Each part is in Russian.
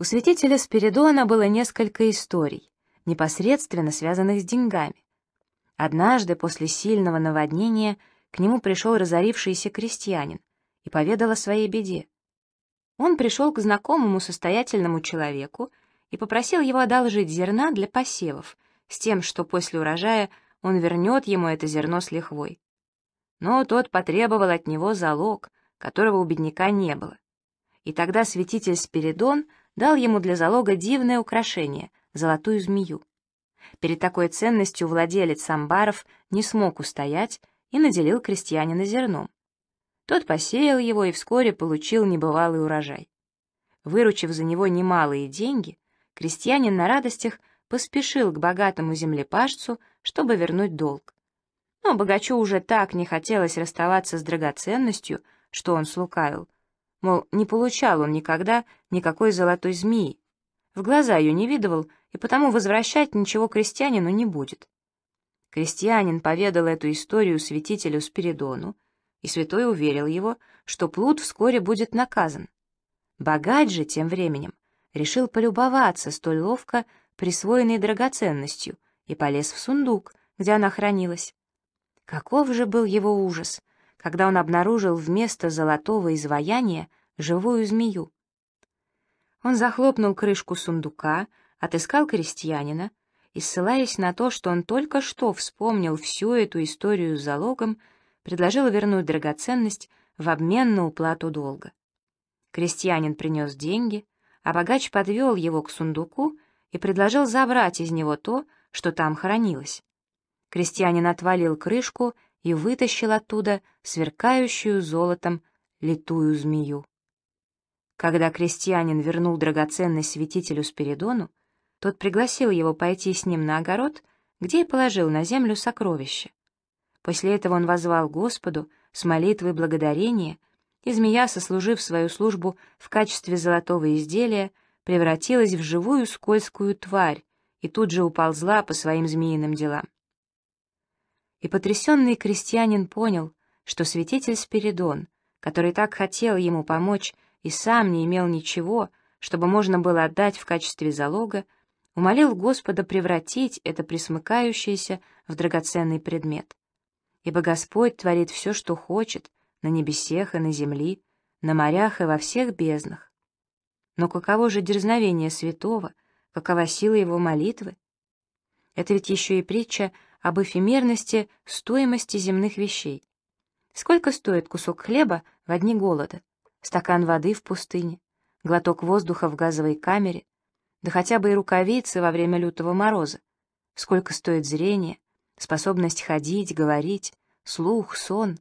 У святителя Спиридона было несколько историй, непосредственно связанных с деньгами. Однажды после сильного наводнения к нему пришел разорившийся крестьянин и поведал о своей беде. Он пришел к знакомому состоятельному человеку и попросил его одолжить зерна для посевов, с тем, что после урожая он вернет ему это зерно с лихвой. Но тот потребовал от него залог, которого у бедняка не было. И тогда святитель Спиридон — дал ему для залога дивное украшение — золотую змею. Перед такой ценностью владелец самбаров не смог устоять и наделил крестьянина зерном. Тот посеял его и вскоре получил небывалый урожай. Выручив за него немалые деньги, крестьянин на радостях поспешил к богатому землепашцу, чтобы вернуть долг. Но богачу уже так не хотелось расставаться с драгоценностью, что он слукавил — Мол, не получал он никогда никакой золотой змеи. В глаза ее не видывал, и потому возвращать ничего крестьянину не будет. Крестьянин поведал эту историю святителю Спиридону, и святой уверил его, что плут вскоре будет наказан. Богач же тем временем решил полюбоваться столь ловко присвоенной драгоценностью и полез в сундук, где она хранилась. Каков же был его ужас, когда он обнаружил вместо золотого изваяния живую змею. Он захлопнул крышку сундука, отыскал крестьянина и, ссылаясь на то, что он только что вспомнил всю эту историю с залогом, предложил вернуть драгоценность в обмен на уплату долга. Крестьянин принес деньги, а богач подвел его к сундуку и предложил забрать из него то, что там хранилось. Крестьянин отвалил крышку и вытащил оттуда сверкающую золотом литую змею. Когда крестьянин вернул драгоценность святителю Спиридону, тот пригласил его пойти с ним на огород, где и положил на землю сокровище. После этого он возвал Господу с молитвой благодарения, и змея, сослужив свою службу в качестве золотого изделия, превратилась в живую скользкую тварь и тут же уползла по своим змеиным делам и потрясенный крестьянин понял, что святитель Спиридон, который так хотел ему помочь и сам не имел ничего, чтобы можно было отдать в качестве залога, умолил Господа превратить это присмыкающееся в драгоценный предмет. Ибо Господь творит все, что хочет, на небесех и на земле, на морях и во всех безднах. Но каково же дерзновение святого, какова сила его молитвы? Это ведь еще и притча об эфемерности стоимости земных вещей. Сколько стоит кусок хлеба в одни голода, стакан воды в пустыне, глоток воздуха в газовой камере, да хотя бы и рукавицы во время лютого мороза? Сколько стоит зрение, способность ходить, говорить, слух, сон?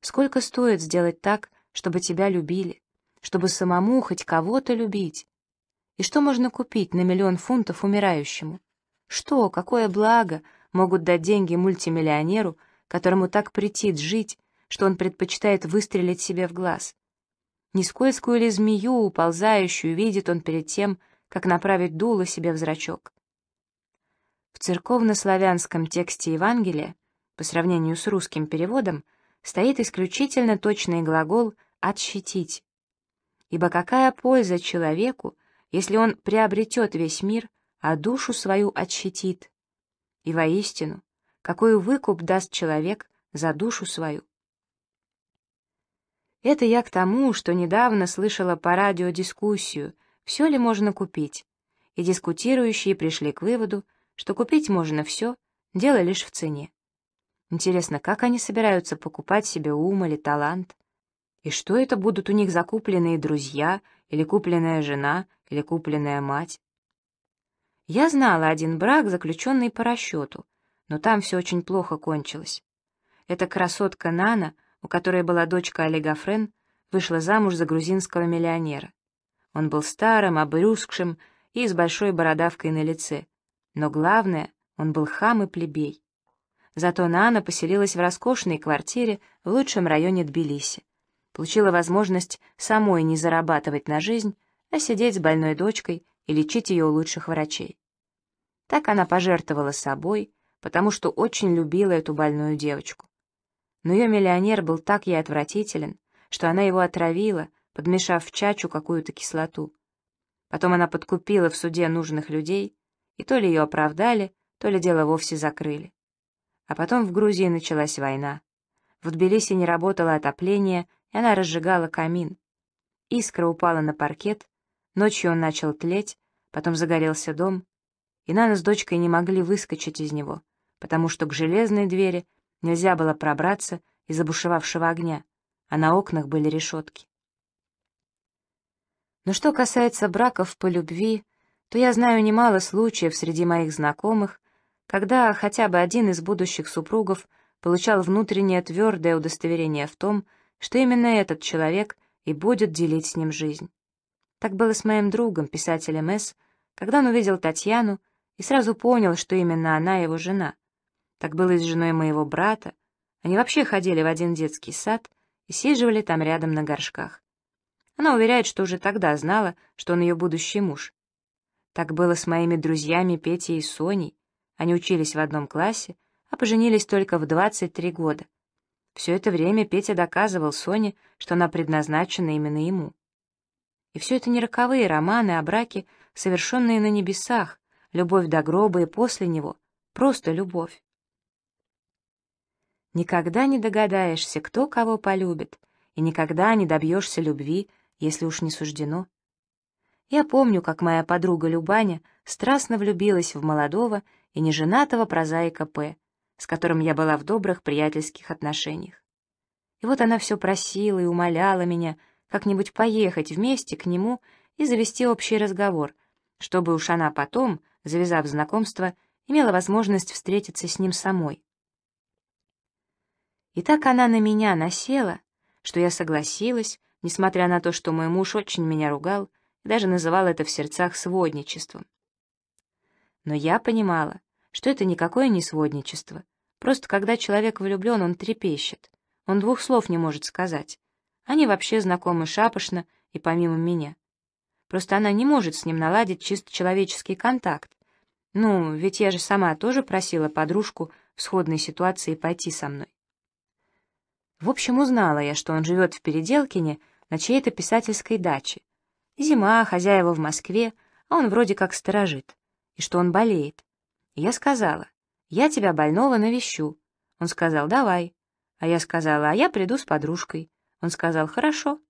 Сколько стоит сделать так, чтобы тебя любили, чтобы самому хоть кого-то любить? И что можно купить на миллион фунтов умирающему? Что, какое благо могут дать деньги мультимиллионеру, которому так претит жить, что он предпочитает выстрелить себе в глаз. Нескользкую ли змею, уползающую, видит он перед тем, как направить дуло себе в зрачок. В церковно-славянском тексте Евангелия, по сравнению с русским переводом, стоит исключительно точный глагол «отщитить». Ибо какая польза человеку, если он приобретет весь мир, а душу свою отщитит, и воистину, какой выкуп даст человек за душу свою? Это я к тому, что недавно слышала по радио дискуссию, все ли можно купить, и дискутирующие пришли к выводу, что купить можно все, дело лишь в цене. Интересно, как они собираются покупать себе ум или талант? И что это будут у них закупленные друзья, или купленная жена, или купленная мать? Я знала один брак, заключенный по расчету, но там все очень плохо кончилось. Эта красотка Нана, у которой была дочка Олега вышла замуж за грузинского миллионера. Он был старым, обрюзгшим и с большой бородавкой на лице. Но главное, он был хам и плебей. Зато Нана поселилась в роскошной квартире в лучшем районе Тбилиси. Получила возможность самой не зарабатывать на жизнь, а сидеть с больной дочкой и лечить ее у лучших врачей. Так она пожертвовала собой, потому что очень любила эту больную девочку. Но ее миллионер был так ей отвратителен, что она его отравила, подмешав в чачу какую-то кислоту. Потом она подкупила в суде нужных людей, и то ли ее оправдали, то ли дело вовсе закрыли. А потом в Грузии началась война. В Тбилиси не работало отопление, и она разжигала камин. Искра упала на паркет, Ночью он начал тлеть, потом загорелся дом, и Нана с дочкой не могли выскочить из него, потому что к железной двери нельзя было пробраться из обушевавшего огня, а на окнах были решетки. Но что касается браков по любви, то я знаю немало случаев среди моих знакомых, когда хотя бы один из будущих супругов получал внутреннее твердое удостоверение в том, что именно этот человек и будет делить с ним жизнь. Так было с моим другом, писателем С., когда он увидел Татьяну и сразу понял, что именно она его жена. Так было и с женой моего брата. Они вообще ходили в один детский сад и сиживали там рядом на горшках. Она уверяет, что уже тогда знала, что он ее будущий муж. Так было с моими друзьями Петей и Соней. Они учились в одном классе, а поженились только в 23 года. Все это время Петя доказывал Соне, что она предназначена именно ему. И все это не роковые романы о а браке, совершенные на небесах, любовь до гроба и после него, просто любовь. Никогда не догадаешься, кто кого полюбит, и никогда не добьешься любви, если уж не суждено. Я помню, как моя подруга Любаня страстно влюбилась в молодого и неженатого прозаика П., с которым я была в добрых приятельских отношениях. И вот она все просила и умоляла меня как-нибудь поехать вместе к нему и завести общий разговор, чтобы уж она потом, завязав знакомство, имела возможность встретиться с ним самой. И так она на меня насела, что я согласилась, несмотря на то, что мой муж очень меня ругал и даже называл это в сердцах сводничеством. Но я понимала, что это никакое не сводничество, просто когда человек влюблен, он трепещет, он двух слов не может сказать, они вообще знакомы шапошно и помимо меня. Просто она не может с ним наладить чисто человеческий контакт. Ну, ведь я же сама тоже просила подружку в сходной ситуации пойти со мной. В общем, узнала я, что он живет в Переделкине на чьей-то писательской даче. Зима, хозяева в Москве, а он вроде как сторожит. И что он болеет. И я сказала, я тебя больного навещу. Он сказал, давай. А я сказала, а я приду с подружкой. Он сказал «Хорошо».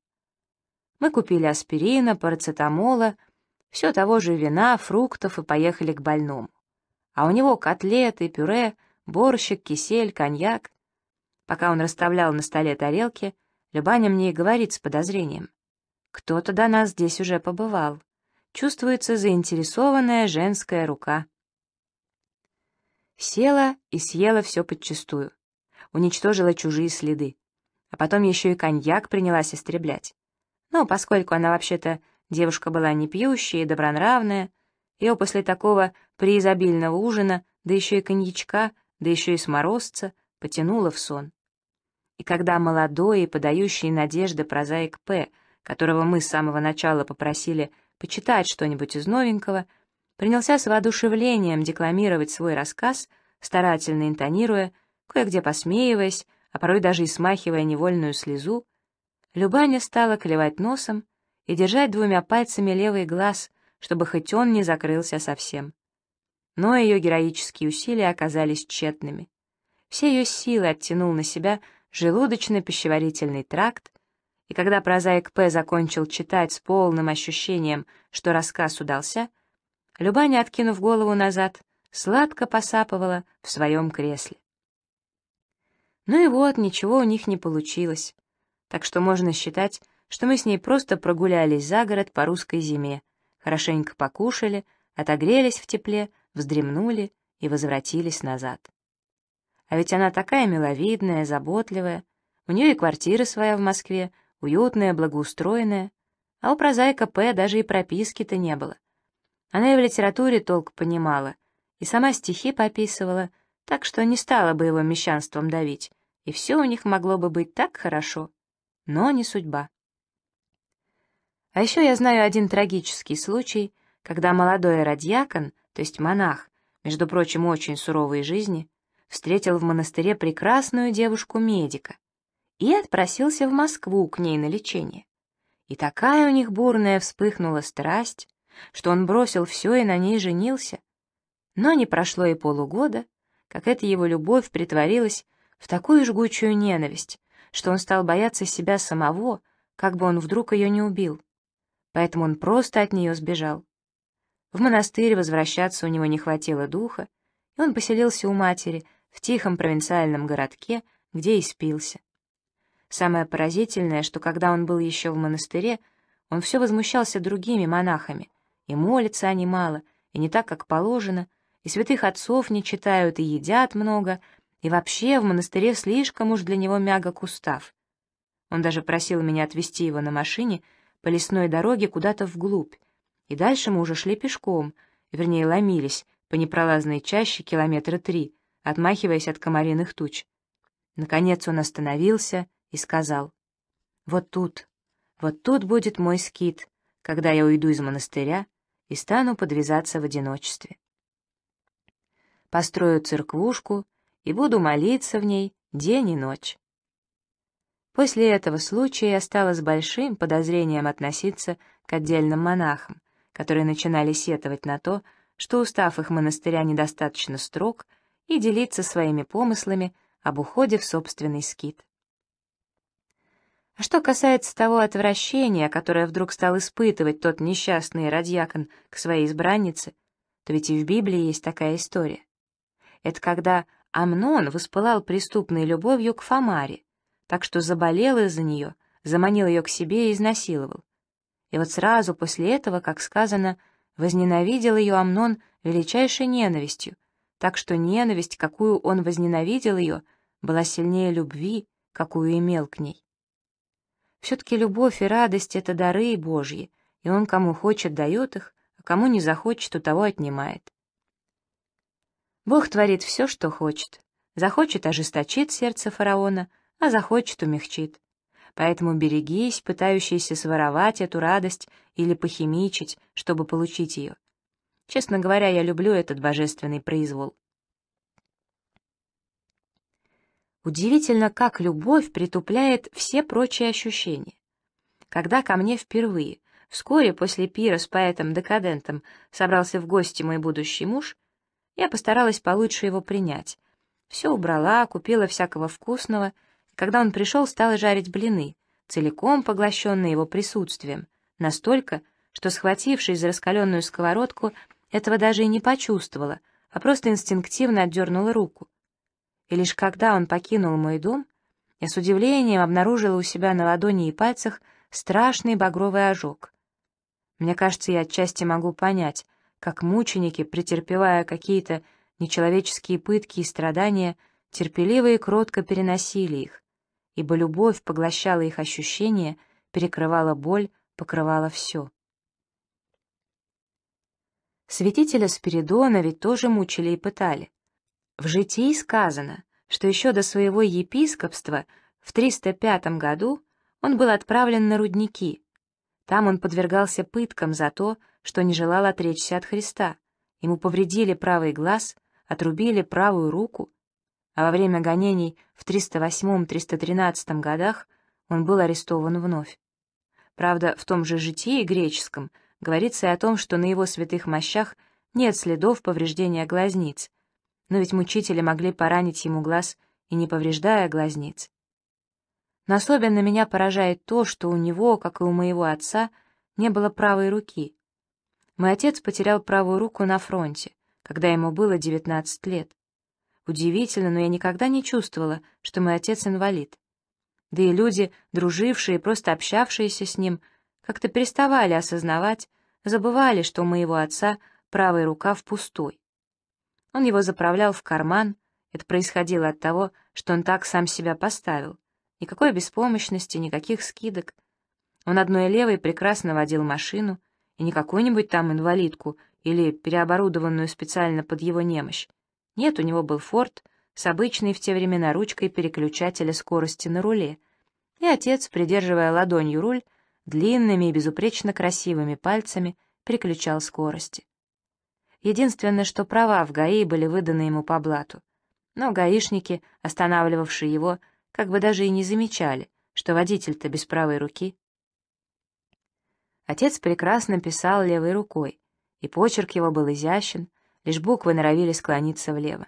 Мы купили аспирина, парацетамола, все того же вина, фруктов и поехали к больному. А у него котлеты, пюре, борщик, кисель, коньяк. Пока он расставлял на столе тарелки, Любаня мне и говорит с подозрением. «Кто-то до нас здесь уже побывал. Чувствуется заинтересованная женская рука». Села и съела все подчистую. Уничтожила чужие следы а потом еще и коньяк принялась истреблять. Но поскольку она вообще-то девушка была не пьющая и добронравная, ее после такого преизобильного ужина, да еще и коньячка, да еще и сморозца, потянуло в сон. И когда молодой и подающий надежды прозаик П., которого мы с самого начала попросили почитать что-нибудь из новенького, принялся с воодушевлением декламировать свой рассказ, старательно интонируя, кое-где посмеиваясь, а порой даже и смахивая невольную слезу, Любаня стала клевать носом и держать двумя пальцами левый глаз, чтобы хоть он не закрылся совсем. Но ее героические усилия оказались тщетными. Все ее силы оттянул на себя желудочно-пищеварительный тракт, и когда прозаик П. закончил читать с полным ощущением, что рассказ удался, Любаня, откинув голову назад, сладко посапывала в своем кресле. Ну и вот, ничего у них не получилось. Так что можно считать, что мы с ней просто прогулялись за город по русской зиме, хорошенько покушали, отогрелись в тепле, вздремнули и возвратились назад. А ведь она такая миловидная, заботливая, у нее и квартира своя в Москве, уютная, благоустроенная, а у прозаика П даже и прописки-то не было. Она и в литературе толк понимала, и сама стихи пописывала, так что не стала бы его мещанством давить, и все у них могло бы быть так хорошо, но не судьба. А еще я знаю один трагический случай, когда молодой радиакон, то есть монах, между прочим, очень суровой жизни, встретил в монастыре прекрасную девушку-медика и отпросился в Москву к ней на лечение. И такая у них бурная вспыхнула страсть, что он бросил все и на ней женился. Но не прошло и полугода, как эта его любовь притворилась в такую жгучую ненависть, что он стал бояться себя самого, как бы он вдруг ее не убил. Поэтому он просто от нее сбежал. В монастырь возвращаться у него не хватило духа, и он поселился у матери в тихом провинциальном городке, где и спился. Самое поразительное, что когда он был еще в монастыре, он все возмущался другими монахами, и молятся они мало, и не так, как положено, и святых отцов не читают, и едят много — и вообще в монастыре слишком уж для него мягок устав. Он даже просил меня отвезти его на машине по лесной дороге куда-то вглубь. И дальше мы уже шли пешком, вернее, ломились по непролазной чаще километра три, отмахиваясь от комариных туч. Наконец он остановился и сказал, «Вот тут, вот тут будет мой скит, когда я уйду из монастыря и стану подвязаться в одиночестве». Построю церквушку — и буду молиться в ней день и ночь. После этого случая я стала с большим подозрением относиться к отдельным монахам, которые начинали сетовать на то, что устав их монастыря недостаточно строг, и делиться своими помыслами об уходе в собственный скит. А что касается того отвращения, которое вдруг стал испытывать тот несчастный радьякон к своей избраннице, то ведь и в Библии есть такая история. Это когда Амнон воспылал преступной любовью к Фомаре, так что заболел из-за нее, заманил ее к себе и изнасиловал. И вот сразу после этого, как сказано, возненавидел ее Амнон величайшей ненавистью, так что ненависть, какую он возненавидел ее, была сильнее любви, какую имел к ней. Все-таки любовь и радость — это дары Божьи, и он кому хочет дает их, а кому не захочет, у того отнимает. Бог творит все, что хочет. Захочет ожесточит сердце фараона, а захочет умягчит. Поэтому берегись, пытающийся своровать эту радость или похимичить, чтобы получить ее. Честно говоря, я люблю этот божественный произвол. Удивительно, как любовь притупляет все прочие ощущения. Когда ко мне впервые, вскоре после пира с поэтом-декадентом, собрался в гости мой будущий муж — я постаралась получше его принять. Все убрала, купила всякого вкусного, и когда он пришел, стала жарить блины, целиком поглощенные его присутствием, настолько, что, схватившись за раскаленную сковородку, этого даже и не почувствовала, а просто инстинктивно отдернула руку. И лишь когда он покинул мой дом, я с удивлением обнаружила у себя на ладони и пальцах страшный багровый ожог. Мне кажется, я отчасти могу понять, как мученики, претерпевая какие-то нечеловеческие пытки и страдания, терпеливо и кротко переносили их, ибо любовь поглощала их ощущения, перекрывала боль, покрывала все. Святителя Спиридона ведь тоже мучили и пытали. В житии сказано, что еще до своего епископства в 305 году он был отправлен на рудники. Там он подвергался пыткам за то, что не желал отречься от Христа. Ему повредили правый глаз, отрубили правую руку, а во время гонений в 308-313 годах он был арестован вновь. Правда, в том же житии греческом говорится и о том, что на его святых мощах нет следов повреждения глазниц, но ведь мучители могли поранить ему глаз и не повреждая глазниц. Но особенно меня поражает то, что у него, как и у моего отца, не было правой руки, мой отец потерял правую руку на фронте, когда ему было 19 лет. Удивительно, но я никогда не чувствовала, что мой отец инвалид. Да и люди, дружившие и просто общавшиеся с ним, как-то переставали осознавать, забывали, что у моего отца правая рука в пустой. Он его заправлял в карман, это происходило от того, что он так сам себя поставил. Никакой беспомощности, никаких скидок. Он одной левой прекрасно водил машину, и не какую-нибудь там инвалидку или переоборудованную специально под его немощь. Нет, у него был «Форд» с обычной в те времена ручкой переключателя скорости на руле. И отец, придерживая ладонью руль, длинными и безупречно красивыми пальцами переключал скорости. Единственное, что права в ГАИ были выданы ему по блату. Но гаишники, останавливавшие его, как бы даже и не замечали, что водитель-то без правой руки. Отец прекрасно писал левой рукой, и почерк его был изящен, лишь буквы норовили склониться влево.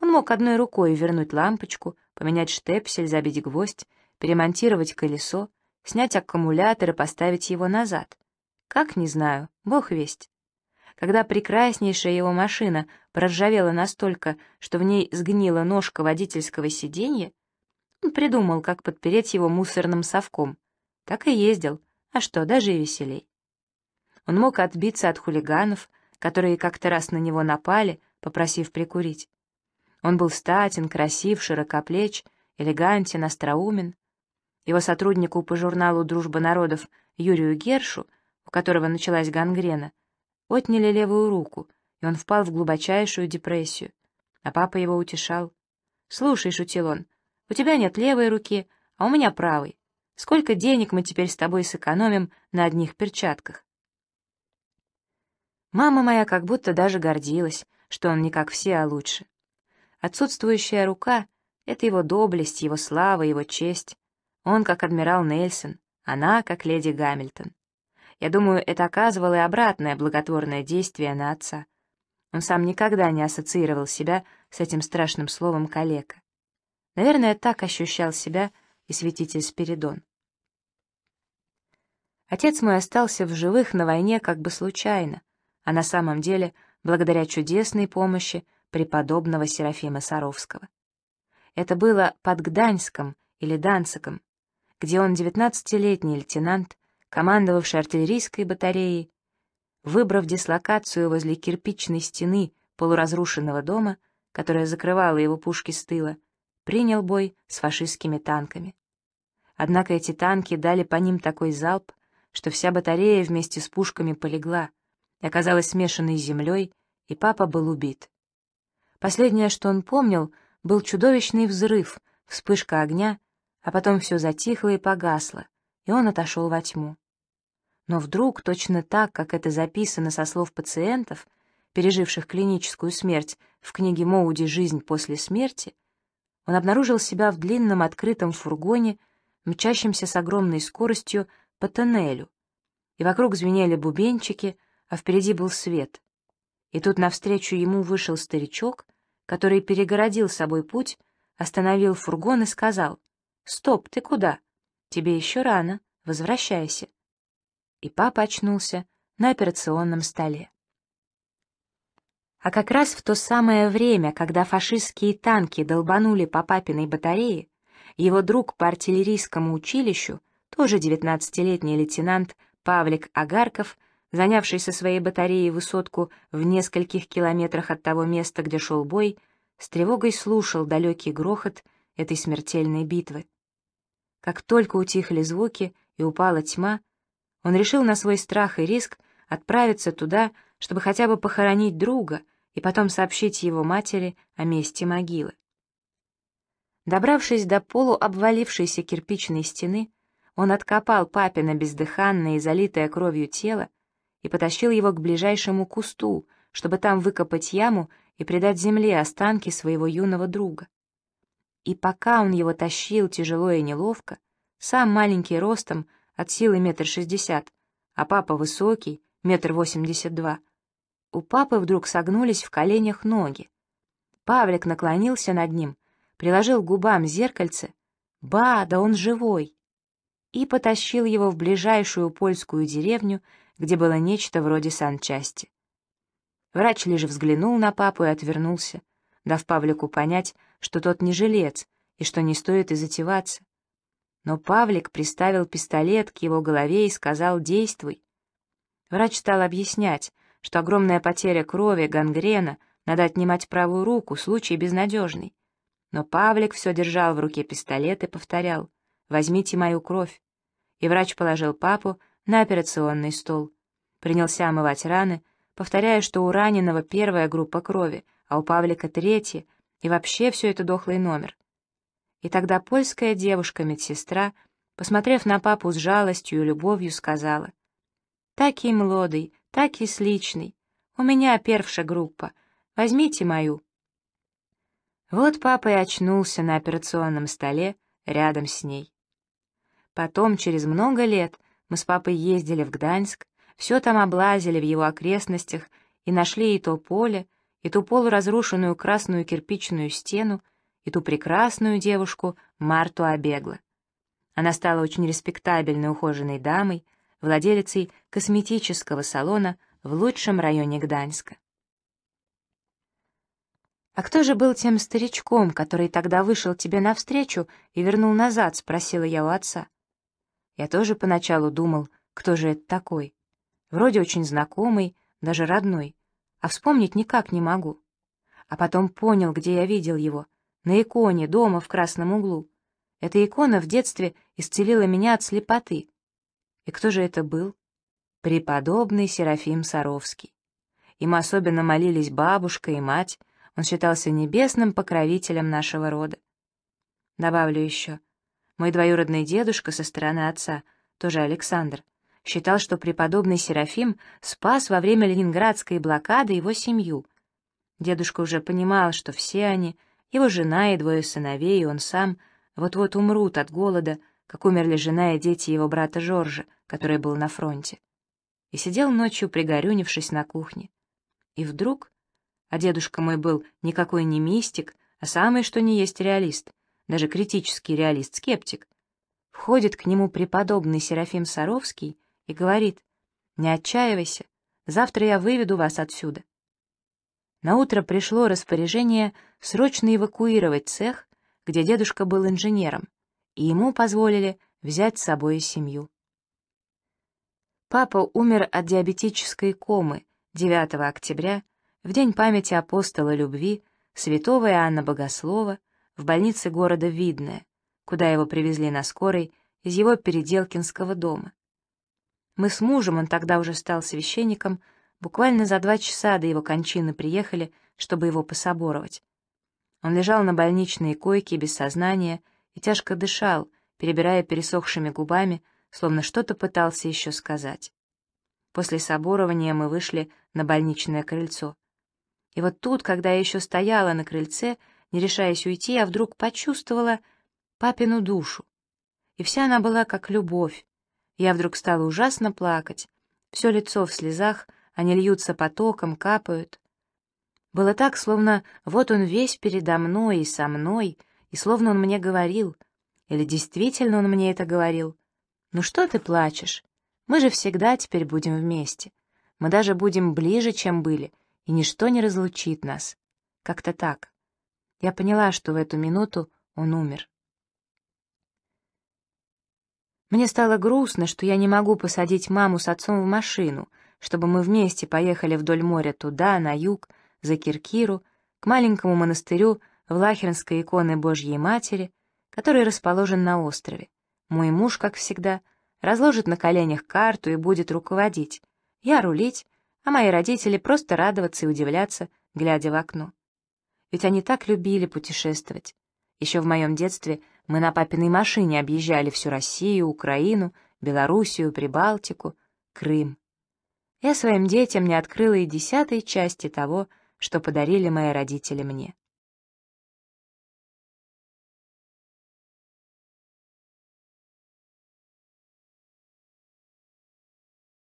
Он мог одной рукой вернуть лампочку, поменять штепсель, забить гвоздь, перемонтировать колесо, снять аккумулятор и поставить его назад. Как, не знаю, бог весть. Когда прекраснейшая его машина проржавела настолько, что в ней сгнила ножка водительского сиденья, он придумал, как подпереть его мусорным совком. Так и ездил, а что, даже и веселей. Он мог отбиться от хулиганов, которые как-то раз на него напали, попросив прикурить. Он был статен, красив, широкоплеч, элегантен, остроумен. Его сотруднику по журналу «Дружба народов» Юрию Гершу, у которого началась гангрена, отняли левую руку, и он впал в глубочайшую депрессию. А папа его утешал. «Слушай», — шутил он, — «у тебя нет левой руки, а у меня правой. Сколько денег мы теперь с тобой сэкономим на одних перчатках? Мама моя как будто даже гордилась, что он не как все, а лучше. Отсутствующая рука — это его доблесть, его слава, его честь. Он как адмирал Нельсон, она как леди Гамильтон. Я думаю, это оказывало и обратное благотворное действие на отца. Он сам никогда не ассоциировал себя с этим страшным словом «калека». Наверное, так ощущал себя и святитель Спиридон. Отец мой остался в живых на войне как бы случайно, а на самом деле благодаря чудесной помощи преподобного Серафима Саровского. Это было под Гданьском или Данциком, где он, 19-летний лейтенант, командовавший артиллерийской батареей, выбрав дислокацию возле кирпичной стены полуразрушенного дома, которая закрывала его пушки с тыла, принял бой с фашистскими танками. Однако эти танки дали по ним такой залп, что вся батарея вместе с пушками полегла, и оказалась смешанной с землей, и папа был убит. Последнее, что он помнил, был чудовищный взрыв, вспышка огня, а потом все затихло и погасло, и он отошел во тьму. Но вдруг, точно так, как это записано со слов пациентов, переживших клиническую смерть в книге Моуди «Жизнь после смерти», он обнаружил себя в длинном открытом фургоне, мчащимся с огромной скоростью по тоннелю, и вокруг звенели бубенчики, а впереди был свет. И тут навстречу ему вышел старичок, который перегородил собой путь, остановил фургон и сказал, «Стоп, ты куда? Тебе еще рано, возвращайся». И папа очнулся на операционном столе. А как раз в то самое время, когда фашистские танки долбанули по папиной батарее, его друг по артиллерийскому училищу, тоже 19-летний лейтенант Павлик Агарков, занявший со своей батареей высотку в нескольких километрах от того места, где шел бой, с тревогой слушал далекий грохот этой смертельной битвы. Как только утихли звуки и упала тьма, он решил на свой страх и риск отправиться туда, чтобы хотя бы похоронить друга и потом сообщить его матери о месте могилы. Добравшись до полуобвалившейся кирпичной стены, он откопал папина бездыханное и залитое кровью тело и потащил его к ближайшему кусту, чтобы там выкопать яму и придать земле останки своего юного друга. И пока он его тащил тяжело и неловко, сам маленький ростом, от силы метр шестьдесят, а папа высокий, метр восемьдесят два, у папы вдруг согнулись в коленях ноги. Павлик наклонился над ним приложил к губам зеркальце. «Ба, да он живой!» и потащил его в ближайшую польскую деревню, где было нечто вроде санчасти. Врач лишь взглянул на папу и отвернулся, дав Павлику понять, что тот не жилец и что не стоит и затеваться. Но Павлик приставил пистолет к его голове и сказал «действуй». Врач стал объяснять, что огромная потеря крови, гангрена, надо отнимать правую руку, случай безнадежный. Но Павлик все держал в руке пистолет и повторял «Возьмите мою кровь». И врач положил папу на операционный стол. Принялся омывать раны, повторяя, что у раненого первая группа крови, а у Павлика третья, и вообще все это дохлый номер. И тогда польская девушка-медсестра, посмотрев на папу с жалостью и любовью, сказала «Такий млодый, такий сличный, у меня первша группа, возьмите мою». Вот папа и очнулся на операционном столе рядом с ней. Потом, через много лет, мы с папой ездили в Гданьск, все там облазили в его окрестностях и нашли и то поле, и ту полуразрушенную красную кирпичную стену, и ту прекрасную девушку Марту Обегла. Она стала очень респектабельной ухоженной дамой, владелицей косметического салона в лучшем районе Гданьска. «А кто же был тем старичком, который тогда вышел тебе навстречу и вернул назад?» — спросила я у отца. Я тоже поначалу думал, кто же это такой. Вроде очень знакомый, даже родной, а вспомнить никак не могу. А потом понял, где я видел его, на иконе дома в красном углу. Эта икона в детстве исцелила меня от слепоты. И кто же это был? Преподобный Серафим Саровский. Им особенно молились бабушка и мать, он считался небесным покровителем нашего рода. Добавлю еще. Мой двоюродный дедушка со стороны отца, тоже Александр, считал, что преподобный Серафим спас во время ленинградской блокады его семью. Дедушка уже понимал, что все они, его жена и двое сыновей, и он сам, вот-вот умрут от голода, как умерли жена и дети его брата Жоржа, который был на фронте. И сидел ночью, пригорюнившись на кухне. И вдруг а дедушка мой был никакой не мистик, а самый что ни есть реалист, даже критический реалист-скептик. Входит к нему преподобный Серафим Саровский и говорит, «Не отчаивайся, завтра я выведу вас отсюда». На утро пришло распоряжение срочно эвакуировать цех, где дедушка был инженером, и ему позволили взять с собой семью. Папа умер от диабетической комы 9 октября в день памяти апостола любви, святого Иоанна Богослова, в больнице города Видное, куда его привезли на скорой из его Переделкинского дома. Мы с мужем, он тогда уже стал священником, буквально за два часа до его кончины приехали, чтобы его пособоровать. Он лежал на больничной койке без сознания и тяжко дышал, перебирая пересохшими губами, словно что-то пытался еще сказать. После соборования мы вышли на больничное крыльцо. И вот тут, когда я еще стояла на крыльце, не решаясь уйти, я вдруг почувствовала папину душу. И вся она была как любовь. Я вдруг стала ужасно плакать. Все лицо в слезах, они льются потоком, капают. Было так, словно вот он весь передо мной и со мной, и словно он мне говорил. Или действительно он мне это говорил. «Ну что ты плачешь? Мы же всегда теперь будем вместе. Мы даже будем ближе, чем были» и ничто не разлучит нас. Как-то так. Я поняла, что в эту минуту он умер. Мне стало грустно, что я не могу посадить маму с отцом в машину, чтобы мы вместе поехали вдоль моря туда, на юг, за Киркиру, к маленькому монастырю Влахернской иконы Божьей Матери, который расположен на острове. Мой муж, как всегда, разложит на коленях карту и будет руководить. Я рулить, а мои родители просто радоваться и удивляться, глядя в окно. Ведь они так любили путешествовать. Еще в моем детстве мы на папиной машине объезжали всю Россию, Украину, Белоруссию, Прибалтику, Крым. Я своим детям не открыла и десятой части того, что подарили мои родители мне.